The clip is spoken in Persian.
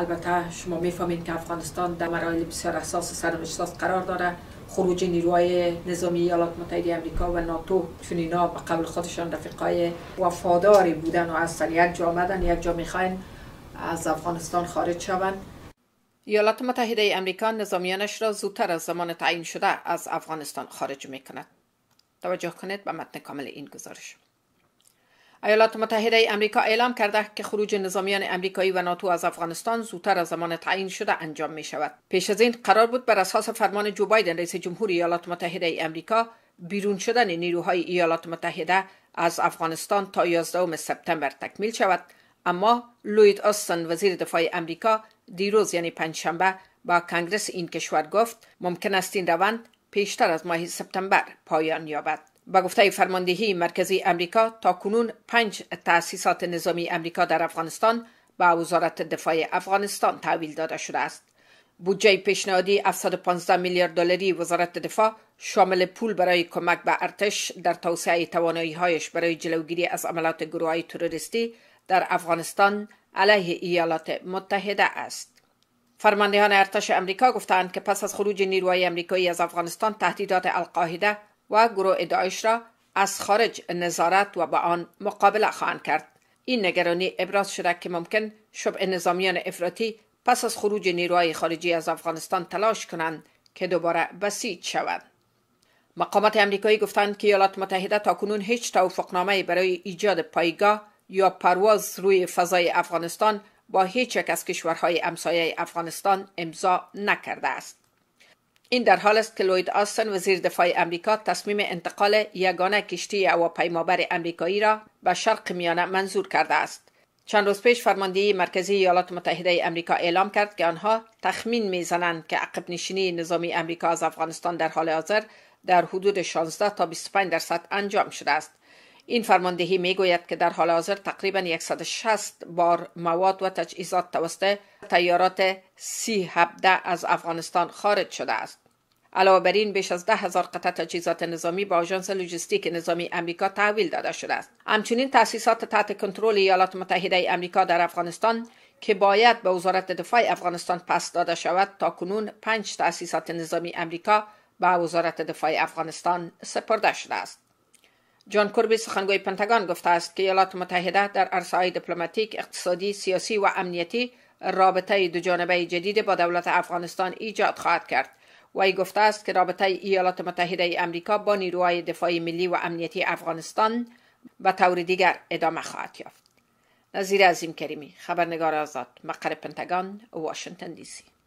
البته شما میفهمید که افغانستان در مراحل بسیار اساس و قرار داره خروج نیروهای نظامی ایالات متحده آمریکا و ناتو چون اینا به قبل خودشان رفیقای وفاداری بودن و هستن یک جا یک جا میخواین از افغانستان خارج شوند ایالات متحده امریکا نظامیانش را زودتر از زمان تعیین شده از افغانستان خارج می کند. توجه کنید به متن کامل این گزارش. ایالات متحده امریکا اعلام کرده که خروج نظامیان امریکایی و ناتو از افغانستان زودتر از زمان تعیین شده انجام می شود. پیش از این قرار بود بر اساس فرمان جو بایدن رئیس جمهور ایالات متحده امریکا بیرون شدن نیروهای ایالات متحده از افغانستان تا 11 سپتامبر تکمیل شود اما لوید آستن وزیر دفاع امریکا دیروز یعنی پنجشنبه با کنگرس این کشور گفت ممکن است این روند پیشتر از ماه سپتامبر پایان یابد با گفته فرماندهی مرکزی امریکا تا کنون پنج تاسیسات نظامی امریکا در افغانستان به وزارت دفاع افغانستان تحویل داده شده است. بودجه پیشنهادی 715 میلیارد دلاری وزارت دفاع شامل پول برای کمک به ارتش در توسعه هایش برای جلوگیری از عملات های تروریستی در افغانستان علیه ایالات متحده است. فرماندهان ارتش امریکا گفتند که پس از خروج نیروهای امریکایی از افغانستان تهدیدات القاعده و گروه داعش را از خارج نظارت و با آن مقابله خواهند کرد این نگرانی ابراز شده که ممکن شب نظامیان افراطی پس از خروج نیروهای خارجی از افغانستان تلاش کنند که دوباره بسیج شود مقامات امریکایی گفتند که ایالات متحده تاکنون هیچ توافقنامه برای ایجاد پایگاه یا پرواز روی فضای افغانستان با هیچ یک از کشورهای امسایه افغانستان امضا نکرده است این در حال است که لوید آستن وزیر دفاع امریکا تصمیم انتقال یگانه کشتی هواپیمابر امریکایی را به شرق میانه منظور کرده است چند روز پیش فرماندهی مرکزی ایالات متحده امریکا اعلام کرد که آنها تخمین میزنند که عقب نشینی نظامی امریکا از افغانستان در حال حاضر در حدود 16 تا 25 درصد انجام شده است این فرماندهی میگوید که در حال حاضر تقریبا 160 بار مواد و تجهیزات توسط تیارات سی 17 از افغانستان خارج شده است علاوه بر این بیش از ده هزار قطع تجهیزات نظامی به آژانس لوجستیک نظامی امریکا تحویل داده شده است همچنین تاسیسات تحت کنترل ایالات متحده امریکا در افغانستان که باید به وزارت دفاع افغانستان پس داده شود تا کنون پنج تاسیسات نظامی امریکا به وزارت دفاع افغانستان سپرده شده است جان کربی سخنگوی پنتگان گفته است که ایالات متحده در عرصه‌های دیپلماتیک، اقتصادی، سیاسی و امنیتی رابطه دو جانبه جدید با دولت افغانستان ایجاد خواهد کرد وی گفته است که رابطه ایالات متحده ای امریکا با نیروهای دفاعی ملی و امنیتی افغانستان و طور دیگر ادامه خواهد یافت. نظیر عظیم کریمی خبرنگار آزاد مقر پنتگان واشنگتن دی سی